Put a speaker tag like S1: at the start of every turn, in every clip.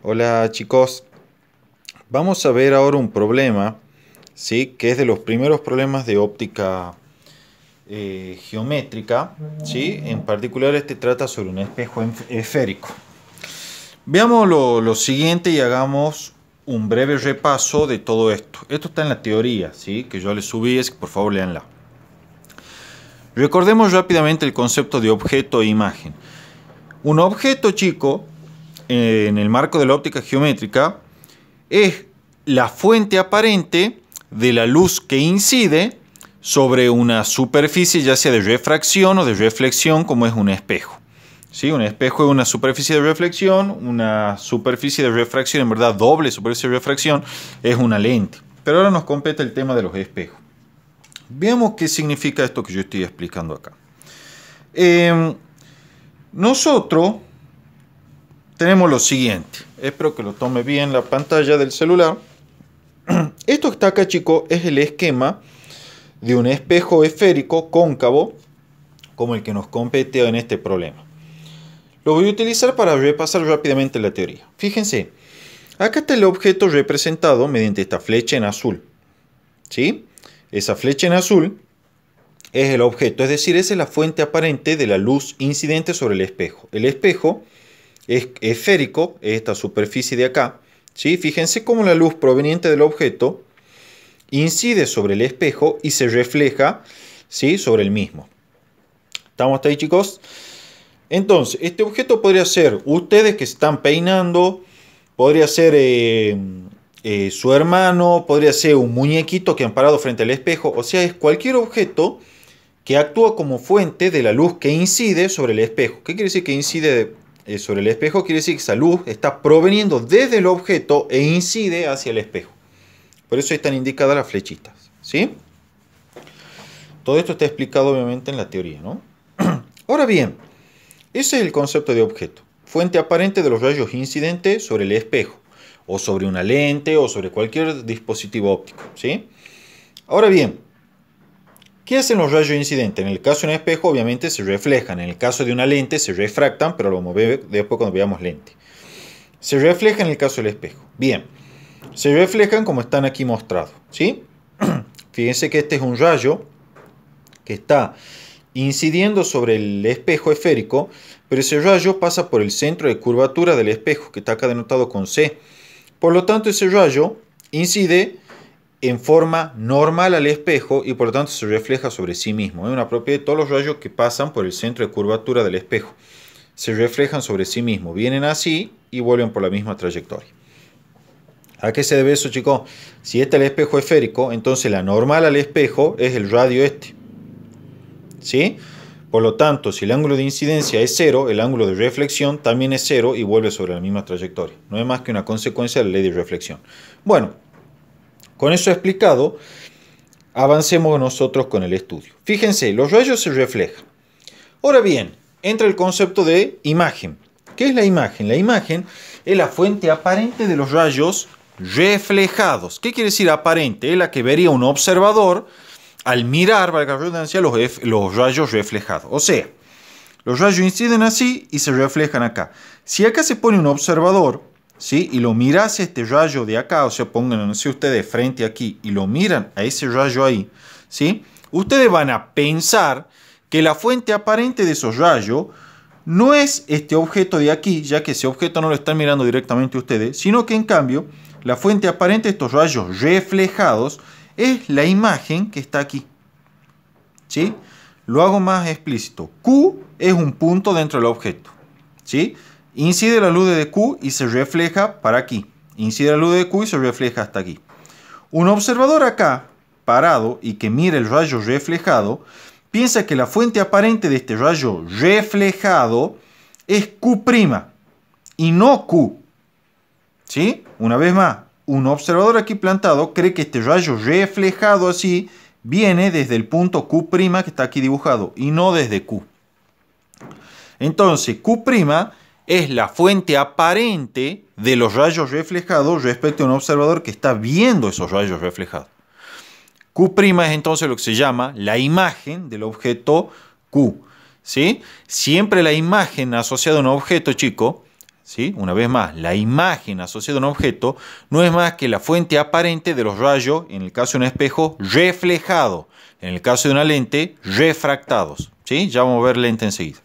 S1: Hola chicos, vamos a ver ahora un problema, ¿sí? que es de los primeros problemas de óptica eh, geométrica, ¿sí? en particular este trata sobre un espejo esférico. Veamos lo, siguiente y hagamos un breve repaso de todo esto. Esto está en la teoría, ¿sí? que yo les subí, es que por favor leanla. Recordemos rápidamente el concepto de objeto e imagen. Un objeto, chico, en el marco de la óptica geométrica es la fuente aparente de la luz que incide sobre una superficie ya sea de refracción o de reflexión como es un espejo. ¿Sí? Un espejo es una superficie de reflexión, una superficie de refracción, en verdad doble superficie de refracción, es una lente. Pero ahora nos compete el tema de los espejos. Veamos qué significa esto que yo estoy explicando acá. Em, nosotros tenemos lo siguiente. Espero que lo tome bien la pantalla del celular. Esto que está acá, chicos, es el esquema de un espejo esférico cóncavo como el que nos compete en este problema. Lo voy a utilizar para repasar rápidamente la teoría. Fíjense, acá está el objeto representado mediante esta flecha en azul. ¿Sí? Esa flecha en azul es el objeto, es decir, esa es la fuente aparente de la luz incidente sobre el espejo. El espejo es esférico, esta superficie de acá, ¿sí? fíjense cómo la luz proveniente del objeto incide sobre el espejo y se refleja ¿sí? sobre el mismo. ¿Estamos hasta ahí chicos? Entonces, este objeto podría ser ustedes que se están peinando, podría ser eh, eh, su hermano, podría ser un muñequito que han parado frente al espejo, o sea, es cualquier objeto que actúa como fuente de la luz que incide sobre el espejo. ¿Qué quiere decir que incide eh, sobre el espejo, quiere decir que esa luz está proveniendo desde el objeto e incide hacia el espejo. Por eso están indicadas las flechitas. ¿sí? Todo esto está explicado obviamente en la teoría. ¿no? Ahora bien, ese es el concepto de objeto. Fuente aparente de los rayos incidentes sobre el espejo, o sobre una lente, o sobre cualquier dispositivo óptico. ¿sí? Ahora bien, ¿Qué hacen los rayos incidentes? En el caso de un espejo, obviamente se reflejan. En el caso de una lente, se refractan, pero lo vamos a ver después cuando veamos lente. Se reflejan en el caso del espejo. Bien, se reflejan como están aquí mostrados. ¿sí? Fíjense que este es un rayo que está incidiendo sobre el espejo esférico, pero ese rayo pasa por el centro de curvatura del espejo, que está acá denotado con C. Por lo tanto, ese rayo incide en forma normal al espejo y por lo tanto se refleja sobre sí mismo. Es una propiedad de todos los rayos que pasan por el centro de curvatura del espejo. Se reflejan sobre sí mismo, vienen así y vuelven por la misma trayectoria. ¿A qué se debe eso, chicos? Si este es el espejo esférico, entonces la normal al espejo es el radio este. ¿Sí? Por lo tanto, si el ángulo de incidencia es cero, el ángulo de reflexión también es cero y vuelve sobre la misma trayectoria. No es más que una consecuencia de la ley de reflexión. Bueno, con eso explicado, avancemos nosotros con el estudio. Fíjense, los rayos se reflejan. Ahora bien, entra el concepto de imagen. ¿Qué es la imagen? La imagen es la fuente aparente de los rayos reflejados. ¿Qué quiere decir aparente? Es la que vería un observador al mirar, valga la redundancia, los, los rayos reflejados. O sea, los rayos inciden así y se reflejan acá. Si acá se pone un observador ¿sí? y lo miras este rayo de acá, o sea, pongan, no ustedes frente aquí y lo miran a ese rayo ahí, ¿sí? ustedes van a pensar que la fuente aparente de esos rayos no es este objeto de aquí, ya que ese objeto no lo están mirando directamente ustedes, sino que en cambio la fuente aparente de estos rayos reflejados es la imagen que está aquí. ¿Sí? Lo hago más explícito. Q es un punto dentro del objeto. ¿Sí? Incide la luz de Q y se refleja para aquí. Incide la luz de Q y se refleja hasta aquí. Un observador acá, parado y que mira el rayo reflejado, piensa que la fuente aparente de este rayo reflejado es Q' y no Q. ¿Sí? Una vez más, un observador aquí plantado cree que este rayo reflejado así viene desde el punto Q' que está aquí dibujado y no desde Q. Entonces, Q' es la fuente aparente de los rayos reflejados respecto a un observador que está viendo esos rayos reflejados. Q' es entonces lo que se llama la imagen del objeto Q. ¿sí? Siempre la imagen asociada a un objeto, chico, ¿sí? una vez más, la imagen asociada a un objeto no es más que la fuente aparente de los rayos, en el caso de un espejo, reflejado, en el caso de una lente, refractados. ¿sí? Ya vamos a ver lente enseguida.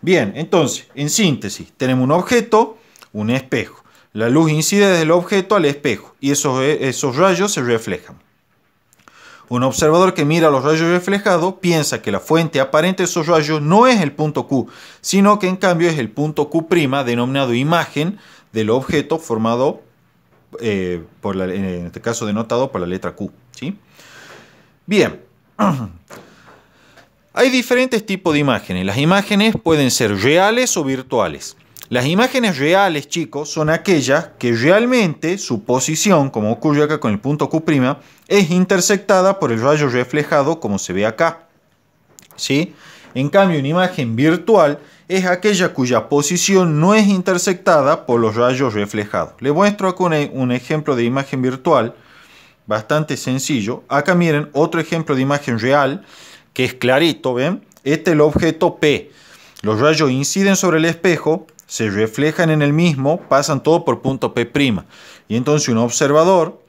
S1: Bien, entonces, en síntesis, tenemos un objeto, un espejo. La luz incide desde el objeto al espejo y esos, eh, esos rayos se reflejan. Un observador que mira los rayos reflejados piensa que la fuente aparente de esos rayos no es el punto Q, sino que en cambio es el punto Q' denominado imagen del objeto formado, eh, en este caso denotado por la letra Q. ¿sí? Bien, Hay diferentes tipos de imágenes. Las imágenes pueden ser reales o virtuales. Las imágenes reales, chicos, son aquellas que realmente su posición, como ocurre acá con el punto Q', es intersectada por el rayo reflejado, como se ve acá. ¿Sí? En cambio, una imagen virtual es aquella cuya posición no es intersectada por los rayos reflejados. Le muestro acá e-, un, ejemplo de imagen virtual, bastante sencillo. Acá miren otro ejemplo de imagen real que es clarito, ¿ven? Este es el objeto P. Los rayos inciden sobre el espejo, se reflejan en el mismo, pasan todo por punto P'. Y entonces un observador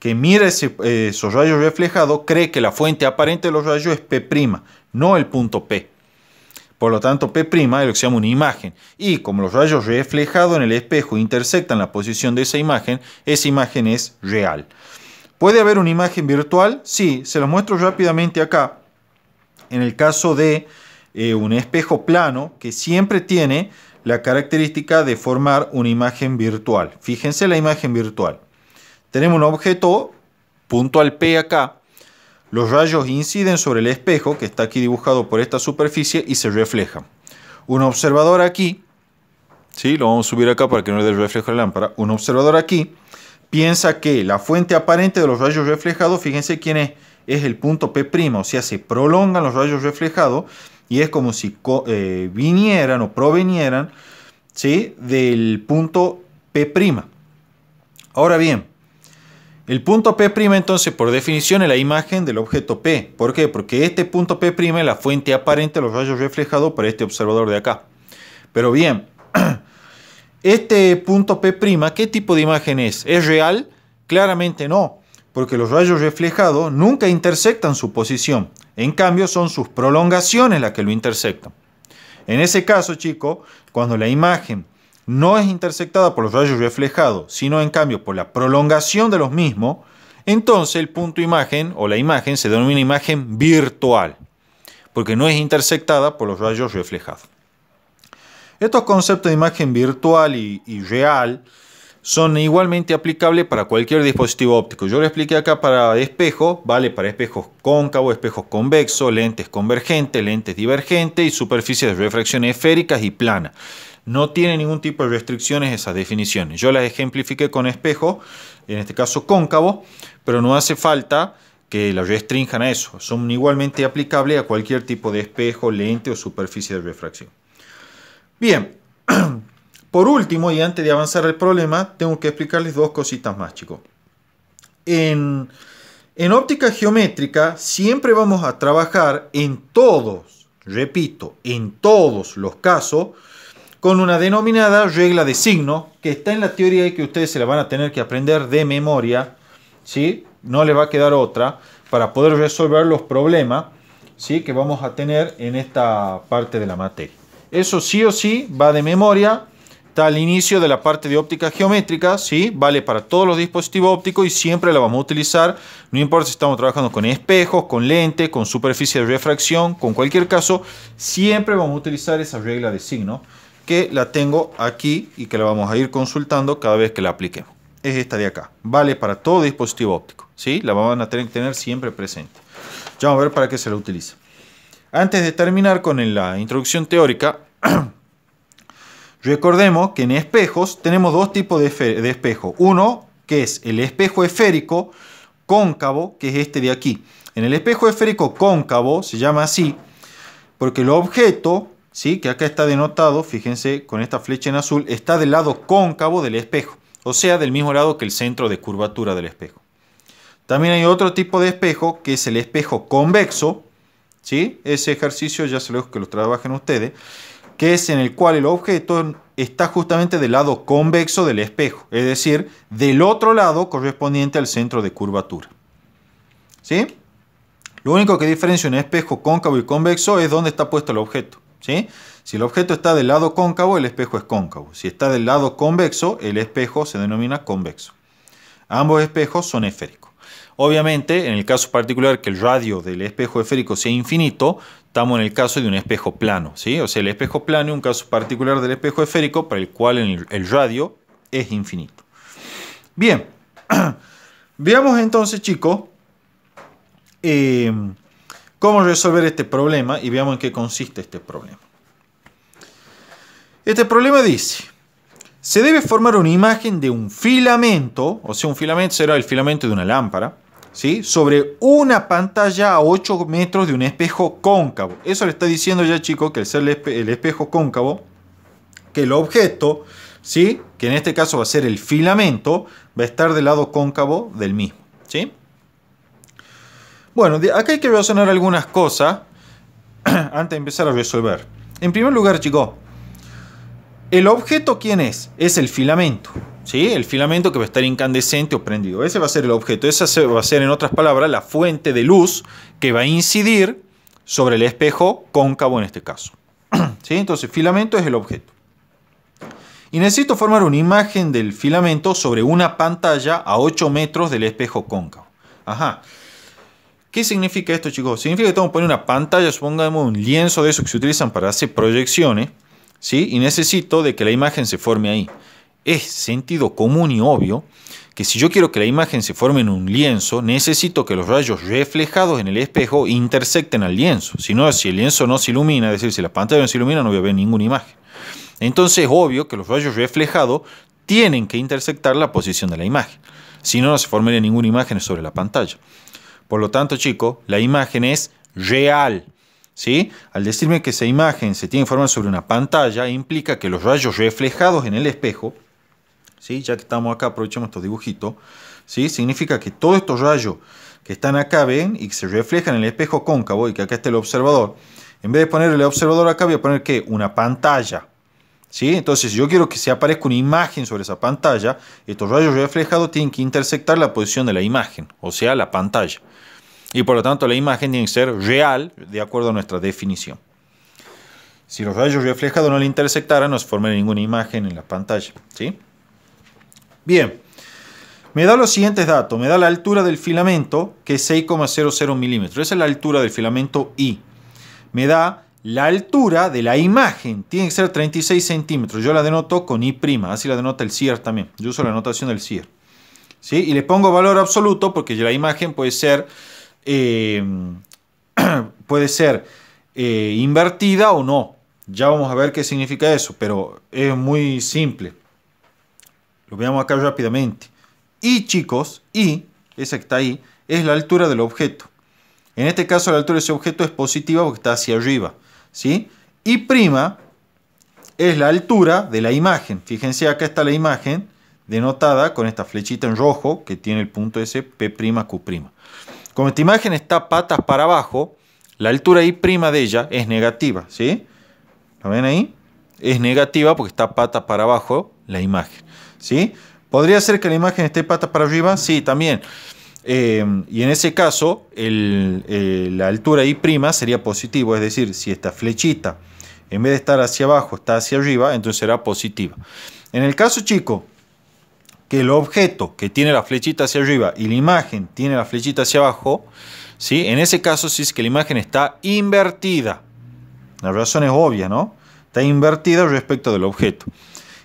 S1: que mira eh, esos rayos reflejados cree que la fuente aparente de los rayos es P', no el punto P. Por lo tanto, P' es lo que se llama una imagen. Y como los rayos reflejados en el espejo intersectan la posición de esa imagen, esa imagen es real. ¿Puede haber una imagen virtual? Sí, se la muestro rápidamente acá en el caso de eh, un espejo plano que siempre tiene la característica de formar una imagen virtual. Fíjense la imagen virtual. Tenemos un objeto, punto al P acá. Los rayos inciden sobre el espejo que está aquí dibujado por esta superficie y se reflejan. Un observador aquí, ¿sí? lo vamos a subir acá para que no le dé reflejo a la lámpara. Un observador aquí piensa que la fuente aparente de los rayos reflejados, fíjense quién es es el punto P', o sea, se prolongan los rayos reflejados y es como si eh, vinieran o provenieran del punto P'. Ahora bien, el punto P' entonces por definición es la imagen del objeto P. ¿Por qué? Porque este punto P' es la fuente aparente de los rayos reflejados para este observador de acá. Pero bien, este punto P', ¿qué tipo de imagen es? ¿Es real? Claramente no porque los rayos reflejados nunca intersectan su posición. En cambio, son sus prolongaciones las que lo intersectan. En ese caso, chicos, cuando la imagen no es intersectada por los rayos reflejados, sino en cambio por la prolongación de los mismos, entonces el punto imagen o la imagen se denomina imagen virtual, porque no es intersectada por los rayos reflejados. Estos conceptos de imagen virtual y, y real son igualmente aplicables para cualquier dispositivo óptico. Yo lo expliqué acá para espejo, vale para espejos cóncavos, espejos convexos, lentes convergentes, lentes divergentes y superficies de refracción esféricas y plana. No tiene ningún tipo de restricciones esas definiciones. Yo las ejemplifiqué con espejo, en este caso cóncavo, pero no hace falta que las restrinjan a eso. Son igualmente aplicables a cualquier tipo de espejo, lente o superficie de refracción. Bien, Por último, y antes de avanzar el problema, tengo que explicarles dos cositas más, chicos. En, óptica geométrica siempre vamos a trabajar en todos, repito, en todos los casos, con una denominada regla de signo, que está en la teoría y que ustedes se la van a tener que aprender de memoria, ¿sí? No les va a quedar otra para poder resolver los problemas, ¿sí? que vamos a tener en esta parte de la materia. Eso sí o sí va de memoria está al inicio de la parte de óptica geométrica, ¿sí? vale para todos los dispositivos ópticos y siempre la vamos a utilizar, no importa si estamos trabajando con espejos, con lente, con superficie de refracción, con cualquier caso, siempre vamos a utilizar esa regla de signo que la tengo aquí y que la vamos a ir consultando cada vez que la apliquemos. Es esta de acá, vale para todo dispositivo óptico, ¿sí? la van a tener que tener siempre presente. Ya vamos a ver para qué se la utiliza. Antes de terminar con la introducción teórica, Recordemos que en espejos tenemos dos tipos de, espejo. Uno, que es el espejo esférico cóncavo, que es este de aquí. En el espejo esférico cóncavo se llama así porque el objeto, ¿sí? que acá está denotado, fíjense con esta flecha en azul, está del lado cóncavo del espejo, o sea, del mismo lado que el centro de curvatura del espejo. También hay otro tipo de espejo que es el espejo convexo, ¿sí? ese ejercicio ya se lo que lo trabajen ustedes, que es en el cual el objeto está justamente del lado convexo del espejo, es decir, del otro lado correspondiente al centro de curvatura. ¿Sí? Lo único que diferencia un espejo cóncavo y convexo es dónde está puesto el objeto. ¿sí? Si el objeto está del lado cóncavo, el espejo es cóncavo. Si está del lado convexo, el espejo se denomina convexo. Ambos espejos son esféricos. Obviamente, en el caso particular que el radio del espejo esférico sea infinito, estamos en el caso de un espejo plano. ¿sí? O sea, el espejo plano es un caso particular del espejo esférico para el cual el, radio es infinito. Bien, veamos entonces, chicos, eh, cómo resolver este problema y veamos en qué consiste este problema. Este problema dice, se debe formar una imagen de un filamento, o sea, un filamento será el filamento de una lámpara, sobre una pantalla a 8 metros de un espejo cóncavo. Eso le está diciendo ya, chicos, que el ser el, espejo cóncavo, que el objeto, ¿sí? que en este caso va a ser el filamento, va a estar del lado cóncavo del mismo. ¿sí? Bueno, acá hay que sonar algunas cosas antes de empezar a resolver. En primer lugar, chicos, ¿el objeto quién es? Es el filamento el filamento que va a estar incandescente o prendido. Ese va a ser el objeto, esa va a ser en otras palabras la fuente de luz que va a incidir sobre el espejo cóncavo en este caso. ¿Sí? Entonces filamento es el objeto. Y necesito formar una imagen del filamento sobre una pantalla a 8 metros del espejo cóncavo. Ajá. ¿Qué significa esto, chicos? Significa que tengo que poner una pantalla, supongamos un lienzo de eso que se utilizan para hacer proyecciones, ¿sí? Y necesito de que la imagen se forme ahí. Es sentido común y obvio que si yo quiero que la imagen se forme en un lienzo, necesito que los rayos reflejados en el espejo intersecten al lienzo. Si no, si el lienzo no se ilumina, es decir, si la pantalla no se ilumina, no voy a ver ninguna imagen. Entonces es obvio que los rayos reflejados tienen que intersectar la posición de la imagen. Si no, no se formaría ninguna imagen sobre la pantalla. Por lo tanto, chicos, la imagen es real. ¿Sí? Al decirme que esa imagen se tiene que formar sobre una pantalla, implica que los rayos reflejados en el espejo ya que estamos acá, aprovechemos estos dibujitos, ¿sí? significa que todos estos rayos que están acá, ven, y que se reflejan en el espejo cóncavo, y que acá está el observador, en vez de poner el observador acá, voy a poner que una pantalla. ¿Sí? Entonces, yo quiero que se aparezca una imagen sobre esa pantalla, estos rayos reflejados tienen que intersectar la posición de la imagen, o sea, la pantalla. Y por lo tanto, la imagen tiene que ser real de acuerdo a nuestra definición. Si los rayos reflejados no le intersectaran, no se formaría ninguna imagen en la pantalla. ¿sí? Bien, me da los siguientes datos. Me da la altura del filamento, que es 6,00 milímetros. Esa es la altura del filamento I. Me da la altura de la imagen. Tiene que ser 36 centímetros. Yo la denoto con I'. Así la denota el CIER también. Yo uso la anotación del CIR. Y le pongo valor absoluto porque la imagen puede ser, eh, puede ser eh, invertida o no. Ya vamos a ver qué significa eso, pero es muy simple. Lo veamos acá rápidamente. Y, chicos, y, esa que está ahí, es la altura del objeto. En este caso, la altura de ese objeto es positiva porque está hacia arriba. ¿sí? Y prima es la altura de la imagen. Fíjense, acá está la imagen denotada con esta flechita en rojo que tiene el punto S, P'Q'. Como esta imagen está patas para abajo, la altura I' de ella es negativa, ¿sí? ¿Lo ven ahí? Es negativa porque está patas para abajo la imagen. ¿Podría ser que la imagen esté pata para arriba? Sí, también. Em, y en ese caso, eh, la altura I' prima sería positivo, es decir, si esta flechita en vez de estar hacia abajo está hacia arriba, entonces será positiva. En el caso chico, que el objeto que tiene la flechita hacia arriba y la imagen tiene la flechita hacia abajo, ¿sí? en ese caso sí es que la imagen está invertida. La razón es obvia, ¿no? Está invertida respecto del objeto.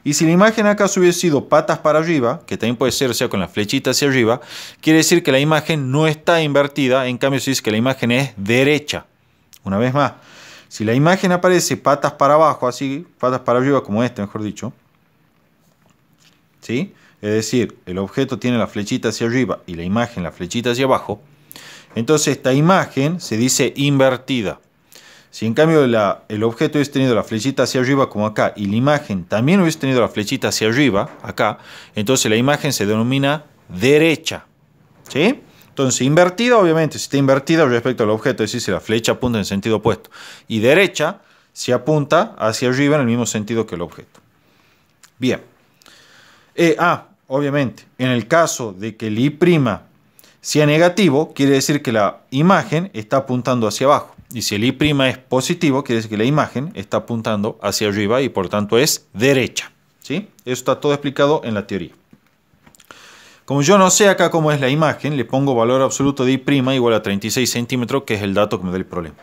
S1: Y si la imagen acá hubiese sido patas para arriba, que también puede ser, o sea, con la flechita hacia arriba, quiere decir que la imagen no está invertida, en cambio se dice que la imagen es derecha. Una vez más, si la imagen aparece patas para abajo, así, patas para arriba como este mejor dicho, ¿sí? Es decir, el objeto tiene la flechita hacia arriba y la imagen la flechita hacia abajo, entonces esta imagen se dice invertida. Si en cambio el objeto hubiese tenido la flechita hacia arriba como acá y la imagen también hubiese tenido la flechita hacia arriba, acá, entonces la imagen se denomina derecha. ¿Sí? Entonces, invertida, obviamente, si está invertida respecto al objeto, es decir, si la flecha apunta en sentido opuesto. Y derecha, si apunta hacia arriba en el mismo sentido que el objeto. Bien. Eh, ah, obviamente, en el caso de que el I' sea negativo, quiere decir que la imagen está apuntando hacia abajo. Y si el I' es positivo, quiere decir que la imagen está apuntando hacia arriba y por tanto es derecha. ¿sí? Eso está todo explicado en la teoría. Como yo no sé acá cómo es la imagen, le pongo valor absoluto de I' igual a 36 centímetros, que es el dato que me da el problema.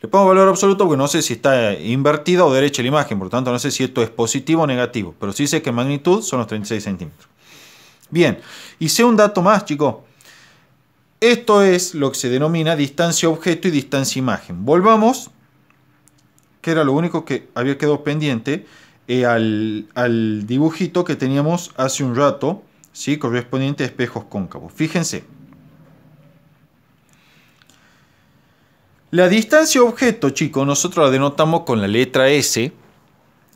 S1: Le pongo valor absoluto porque no sé si está invertida o derecha la imagen, por tanto no sé si esto es positivo o negativo, pero sí sé que magnitud son los 36 centímetros. Bien, y sé un dato más, chicos. Esto es lo que se denomina distancia objeto y distancia imagen. Volvamos, que era lo único que había quedado pendiente, eh, al, dibujito que teníamos hace un rato, ¿sí? correspondiente a espejos cóncavos. Fíjense. La distancia objeto, chicos, nosotros la denotamos con la letra S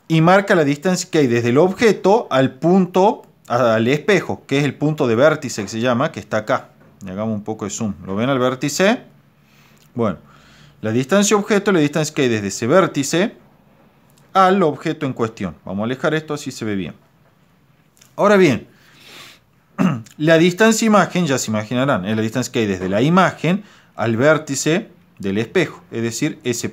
S1: y marca la distancia que hay desde el objeto al punto, al espejo, que es el punto de vértice que se llama, que está acá hagamos un poco de zoom. ¿Lo ven al vértice? Bueno, la distancia objeto, la distancia que hay desde ese vértice al objeto en cuestión. Vamos a alejar esto, así se ve bien. Ahora bien, la distancia imagen, ya se imaginarán, es la distancia que hay desde la imagen al vértice del espejo, es decir, S'.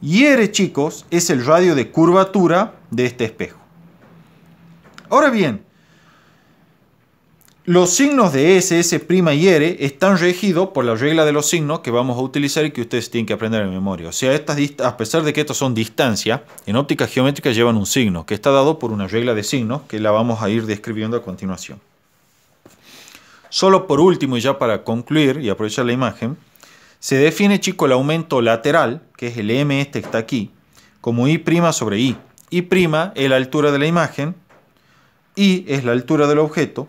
S1: Y R, chicos, es el radio de curvatura de este espejo. Ahora bien, los signos de S, S' y R están regidos por la regla de los signos que vamos a utilizar y que ustedes tienen que aprender en memoria. O sea, estas a pesar de que estos son distancias, en óptica geométrica llevan un signo que está dado por una regla de signos que la vamos a ir describiendo a continuación. Solo por último y ya para concluir y aprovechar la imagen, se define, chico, el aumento lateral, que es el M este que está aquí, como I' sobre I. I' es la altura de la imagen, I es la altura del objeto,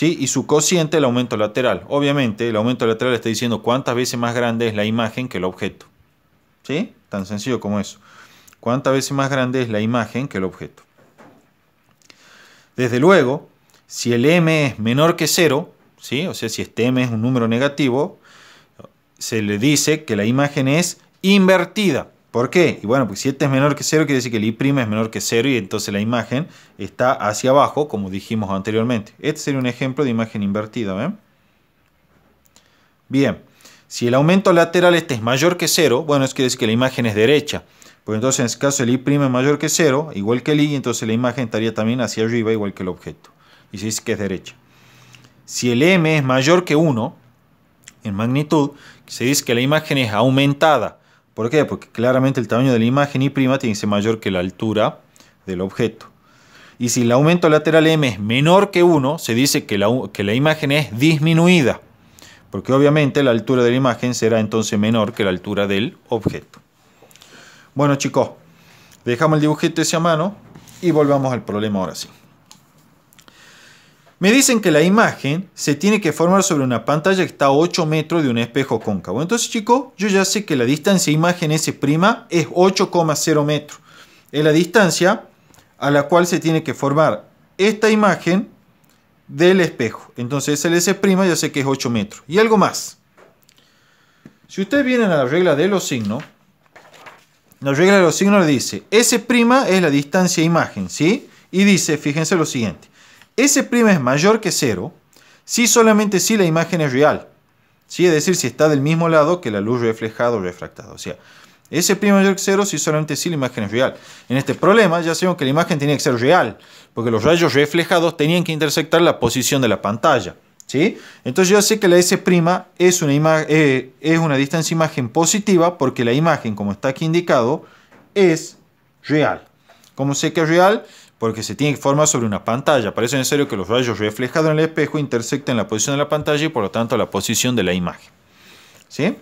S1: y su cociente el aumento lateral. Obviamente el aumento lateral está diciendo cuántas veces más grande es la imagen que el objeto. ¿Sí? Tan sencillo como eso. Cuántas veces más grande es la imagen que el objeto. Desde luego, si el m es menor que 0, ¿sí? o sea, si este m es un número negativo, se le dice que la imagen es invertida. ¿Por qué? Y bueno, pues si este es menor que 0, quiere decir que el I' es menor que 0 y entonces la imagen está hacia abajo, como dijimos anteriormente. Este sería un ejemplo de imagen invertida. Bien, si el aumento lateral este es mayor que 0, bueno, eso quiere decir que la imagen es derecha. Pues entonces en este caso el I' es mayor que 0, igual que el I, entonces la imagen estaría también hacia arriba, igual que el objeto. Y se dice que es derecha. Si el M es mayor que 1 en magnitud, se dice que la imagen es aumentada. ¿Por qué? Porque claramente el tamaño de la imagen y' tiene que ser mayor que la altura del objeto. Y si el aumento lateral m es menor que 1, se dice que la, que la imagen es disminuida, porque obviamente la altura de la imagen será entonces menor que la altura del objeto. Bueno chicos, dejamos el dibujito ese a mano y volvamos al problema ahora sí. Me dicen que la imagen se tiene que formar sobre una pantalla que está a 8 metros de un espejo cóncavo. Entonces, chicos, yo ya sé que la distancia imagen S' es 8,0 metros. Es la distancia a la cual se tiene que formar esta imagen del espejo. Entonces, el S' ya sé que es 8 metros. Y algo más. Si ustedes vienen a la regla de los signos, la regla de los signos dice S' es la distancia imagen, ¿sí? Y dice, fíjense lo siguiente. S' es mayor que 0 si solamente si la imagen es real. ¿sí? Es decir, si está del mismo lado que la luz reflejada o refractada. O sea, S' mayor que 0 si solamente si la imagen es real. En este problema ya sabemos que la imagen tenía que ser real, porque los rayos reflejados tenían que intersectar la posición de la pantalla. ¿sí? Entonces yo sé que la S' es una, eh, es una distancia imagen positiva porque la imagen, como está aquí indicado, es real. Como sé que es real, porque se tiene que formar sobre una pantalla. Parece necesario que los rayos reflejados en el espejo intersecten la posición de la pantalla y por lo tanto la posición de la imagen. ¿Sí?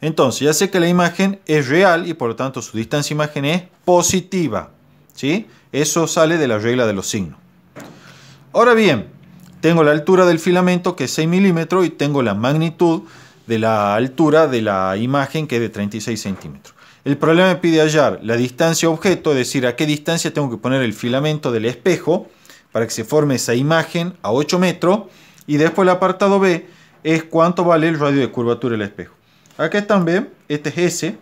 S1: Entonces, ya sé que la imagen es real y por lo tanto su distancia imagen es positiva. ¿Sí? Eso sale de la regla de los signos. Ahora bien, tengo la altura del filamento que es 6 milímetros y tengo la magnitud de la altura de la imagen que es de 36 centímetros. El problema pide hallar la distancia objeto, es decir, a qué distancia tengo que poner el filamento del espejo para que se forme esa imagen a 8 metros. Y después el apartado B es cuánto vale el radio de curvatura del espejo. Acá están, B, este es S,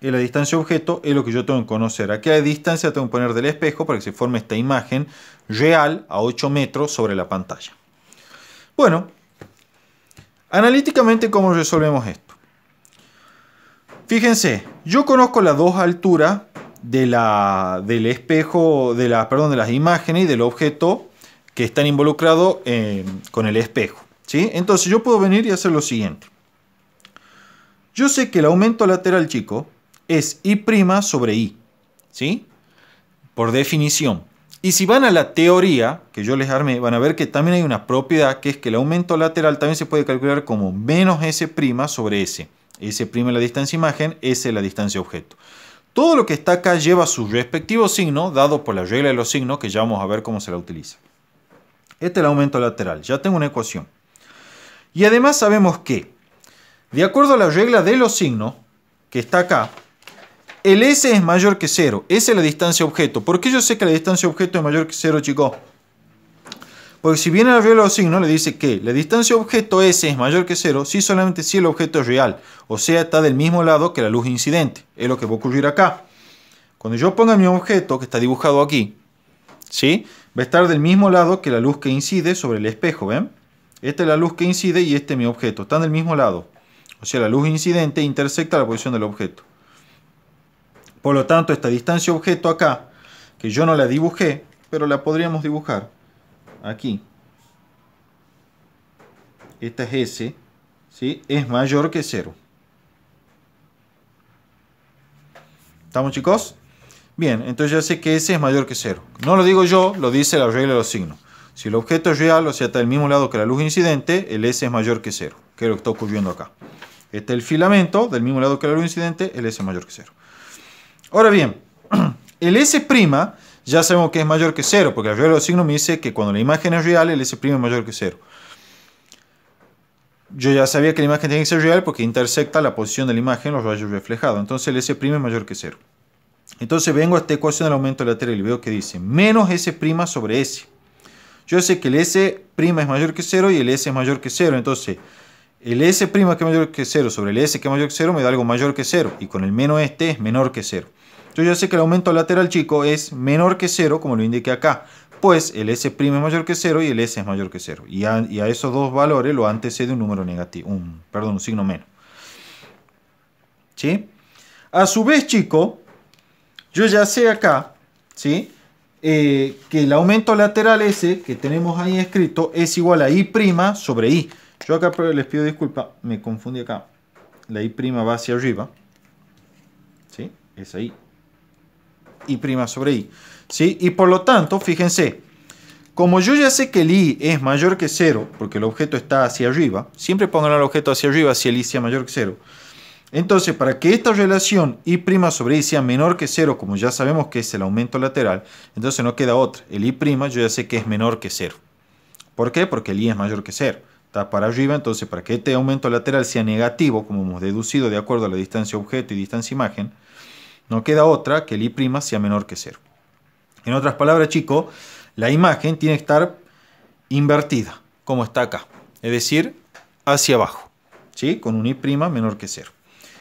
S1: es la distancia objeto, es lo que yo tengo que conocer. Aquí qué distancia tengo que poner del espejo para que se forme esta imagen real a 8 metros sobre la pantalla. Bueno, analíticamente, ¿cómo resolvemos esto? Fíjense, yo conozco las dos alturas de la, del espejo, de la, perdón, de las imágenes y del objeto que están involucrados eh, con el espejo. ¿sí? Entonces yo puedo venir y hacer lo siguiente. Yo sé que el aumento lateral, chico, es I' sobre I. ¿Sí? Por definición. Y si van a la teoría que yo les armé, van a ver que también hay una propiedad que es que el aumento lateral también se puede calcular como menos S' sobre S. S' la distancia imagen, S la distancia objeto. Todo lo que está acá lleva su respectivo signo, dado por la regla de los signos, que ya vamos a ver cómo se la utiliza. Este es el aumento lateral, ya tengo una ecuación. Y además sabemos que, de acuerdo a la regla de los signos, que está acá, el S es mayor que 0, S es la distancia objeto. ¿Por qué yo sé que la distancia objeto es mayor que 0, chicos? Porque si bien el arreglo de los signos le dice que la distancia objeto S es mayor que cero, si solamente si el objeto es real, o sea, está del mismo lado que la luz incidente. Es lo que va a ocurrir acá. Cuando yo ponga mi objeto, que está dibujado aquí, ¿sí? va a estar del mismo lado que la luz que incide sobre el espejo, ¿ven? Esta es la luz que incide y este es mi objeto, están del mismo lado. O sea, la luz incidente intersecta la posición del objeto. Por lo tanto, esta distancia objeto acá, que yo no la dibujé, pero la podríamos dibujar, aquí, esta es S, es mayor que 0. ¿Estamos chicos? Bien, entonces ya sé que S es mayor que 0. No lo digo yo, lo dice la regla de los signos. Si el objeto es real, o sea, está del mismo lado que la luz incidente, el S es mayor que 0, que es lo que está ocurriendo acá. Este es el filamento, del mismo lado que la luz incidente, el S es mayor que 0. Ahora bien, el S' ya sabemos que es mayor que 0, porque el regla del signo me dice que cuando la imagen es real, el S' es mayor que 0. Yo ya sabía que la imagen tiene que ser real porque intersecta la posición de la imagen, los rayos reflejados. Entonces el S' es mayor que 0. Entonces vengo a esta ecuación del aumento lateral y veo que dice menos S' sobre S. Yo sé que el S' es mayor que 0 y el S es mayor que 0. Entonces el S' que es mayor que 0 sobre el S que es mayor que 0 me da algo mayor que 0. Y con el menos este es menor que 0. Yo ya sé que el aumento lateral chico es menor que 0, como lo indiqué acá, pues el S' es mayor que 0 y el S es mayor que 0. Y a, esos dos valores lo antecede un número negativo, un, perdón, un signo menos. ¿Sí? A su vez, chico, yo ya sé acá, ¿sí? Eh, que el aumento lateral S que tenemos ahí escrito es igual a I' sobre I. Yo acá les pido disculpas, me confundí acá. La I' va hacia arriba. ¿Sí? Es ahí y' sobre i. ¿sí? Y por lo tanto, fíjense, como yo ya sé que el i es mayor que 0, porque el objeto está hacia arriba, siempre pongan el objeto hacia arriba si el i sea mayor que 0. Entonces, para que esta relación i' sobre i sea menor que 0, como ya sabemos que es el aumento lateral, entonces no queda otra. El i' yo ya sé que es menor que 0. ¿Por qué? Porque el i es mayor que 0. Está para arriba, entonces para que este aumento lateral sea negativo, como hemos deducido de acuerdo a la distancia objeto y distancia imagen, no queda otra que el I' sea menor que 0. En otras palabras, chicos, la imagen tiene que estar invertida, como está acá. Es decir, hacia abajo, ¿sí? con un I' menor que 0.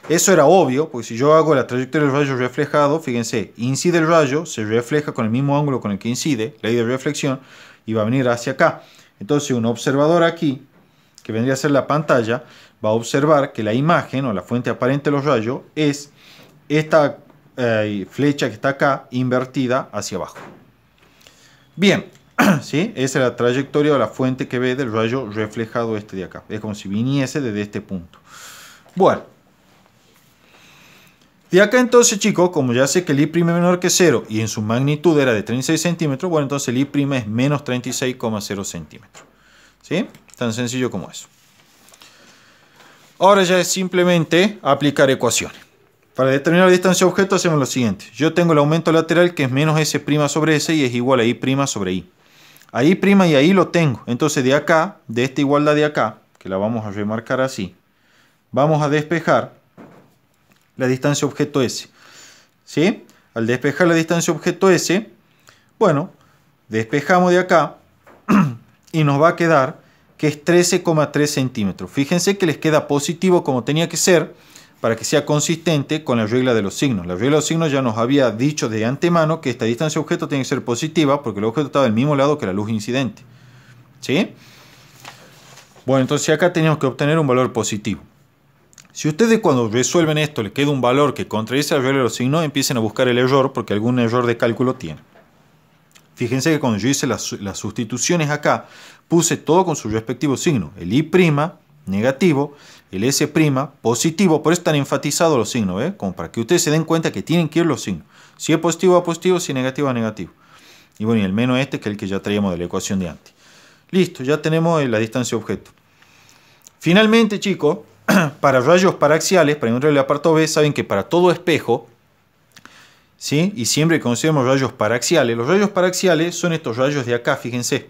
S1: Eso era obvio, porque si yo hago la trayectoria del rayo reflejado, fíjense, incide el rayo, se refleja con el mismo ángulo con el que incide, ley de reflexión, y va a venir hacia acá. Entonces un observador aquí, que vendría a ser la pantalla, va a observar que la imagen o la fuente aparente de los rayos es esta eh, flecha que está acá invertida hacia abajo. Bien, ¿sí? Esa es la trayectoria de la fuente que ve del rayo reflejado este de acá. Es como si viniese desde este punto. Bueno. De acá entonces, chicos, como ya sé que el I' es menor que 0 y en su magnitud era de 36 centímetros, bueno, entonces el I' es menos 36,0 centímetros. ¿Sí? Tan sencillo como eso. Ahora ya es simplemente aplicar ecuaciones. Para determinar la distancia objeto hacemos lo siguiente. Yo tengo el aumento lateral que es menos S' sobre S y es igual a I' sobre I. A I' y ahí lo tengo. Entonces de acá, de esta igualdad de acá, que la vamos a remarcar así, vamos a despejar la distancia objeto S. ¿Sí? Al despejar la distancia objeto S, bueno, despejamos de acá y nos va a quedar que es 13,3 centímetros. Fíjense que les queda positivo como tenía que ser para que sea consistente con la regla de los signos. La regla de los signos ya nos había dicho de antemano que esta distancia objeto tiene que ser positiva porque el objeto estaba del mismo lado que la luz incidente. ¿Sí? Bueno, entonces acá tenemos que obtener un valor positivo. Si ustedes cuando resuelven esto le queda un valor que contradice la regla de los signos, empiecen a buscar el error porque algún error de cálculo tiene. Fíjense que cuando yo hice las, las sustituciones acá, puse todo con su respectivo signo. El I' negativo el S' positivo, por eso están enfatizados los signos, ¿eh? como para que ustedes se den cuenta que tienen que ir los signos. Si es positivo a positivo, si es negativo a negativo. Y bueno, y el menos este que es el que ya traíamos de la ecuación de antes. Listo, ya tenemos eh, la distancia objeto. Finalmente, chicos, para rayos paraxiales, para encontrar el apartado B, saben que para todo espejo, ¿sí? y siempre que consideramos rayos paraxiales, los rayos paraxiales son estos rayos de acá, fíjense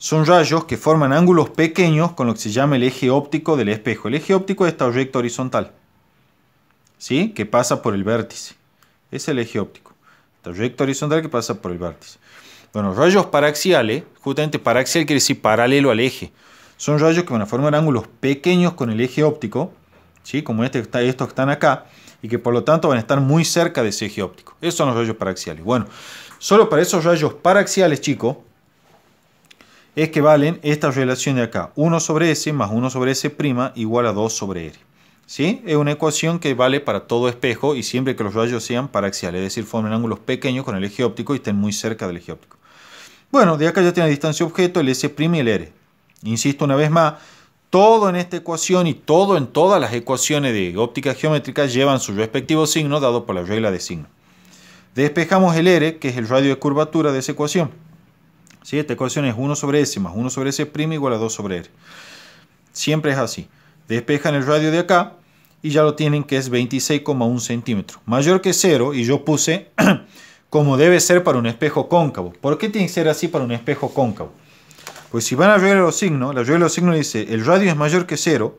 S1: son rayos que forman ángulos pequeños con lo que se llama el eje óptico del espejo. El eje óptico es esta recta horizontal, ¿sí? que pasa por el vértice. Es el eje óptico, esta horizontal que pasa por el vértice. Bueno, rayos paraxiales, justamente paraxial quiere decir paralelo al eje. Son rayos que van a formar ángulos pequeños con el eje óptico, ¿sí? como este, estos que están acá, y que por lo tanto van a estar muy cerca de ese eje óptico. Esos son los rayos paraxiales. Bueno, solo para esos rayos paraxiales, chicos, es que valen esta relación de acá. 1 sobre S más 1 sobre S' igual a 2 sobre R. ¿Sí? Es una ecuación que vale para todo espejo y siempre que los rayos sean paraxiales, es decir, formen ángulos pequeños con el eje óptico y estén muy cerca del eje óptico. Bueno, de acá ya tiene distancia objeto, el S' y el R. Insisto una vez más, todo en esta ecuación y todo en todas las ecuaciones de óptica geométrica llevan su respectivo signo dado por la regla de signo. Despejamos el R, que es el radio de curvatura de esa ecuación. Esta ecuación es 1 sobre S más 1 sobre S' igual a 2 sobre R. Siempre es así. Despejan el radio de acá y ya lo tienen que es 26,1 centímetros. Mayor que 0 y yo puse como debe ser para un espejo cóncavo. ¿Por qué tiene que ser así para un espejo cóncavo? Pues si van a regla los signos, la regla de los signos dice el radio es mayor que 0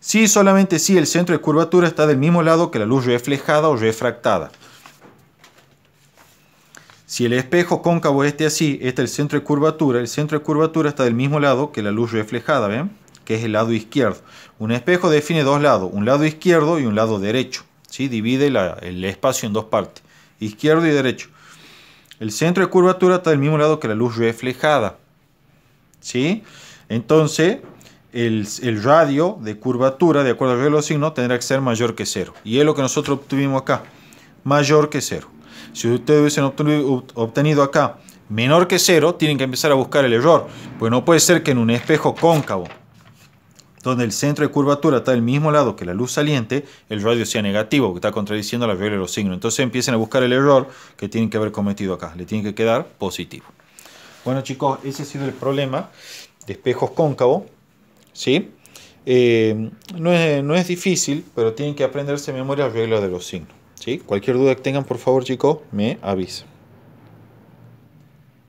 S1: si solamente si el centro de curvatura está del mismo lado que la luz reflejada o refractada. Si el espejo cóncavo este así, este es el centro de curvatura. El centro de curvatura está del mismo lado que la luz reflejada, ¿ven? Que es el lado izquierdo. Un espejo define dos lados, un lado izquierdo y un lado derecho. ¿sí? Divide el espacio en dos partes, izquierdo y derecho. El centro de curvatura está del mismo lado que la luz reflejada. ¿sí? Entonces, el, radio de curvatura, de acuerdo al reloj signo, tendrá que ser mayor que cero. Y es lo que nosotros obtuvimos acá, mayor que cero. Si ustedes hubiesen obtenido acá menor que cero, tienen que empezar a buscar el error. Pues no puede ser que en un espejo cóncavo, donde el centro de curvatura está del mismo lado que la luz saliente, el radio sea negativo, que está contradiciendo la regla de los signos. Entonces empiecen a buscar el error que tienen que haber cometido acá. Le tiene que quedar positivo. Bueno chicos, ese ha sido el problema de espejos cóncavos. ¿sí? Eh, no, es, difícil, pero tienen que aprenderse de memoria la regla de los signos. ¿Sí? Cualquier duda que tengan, por favor, chicos, me avisen.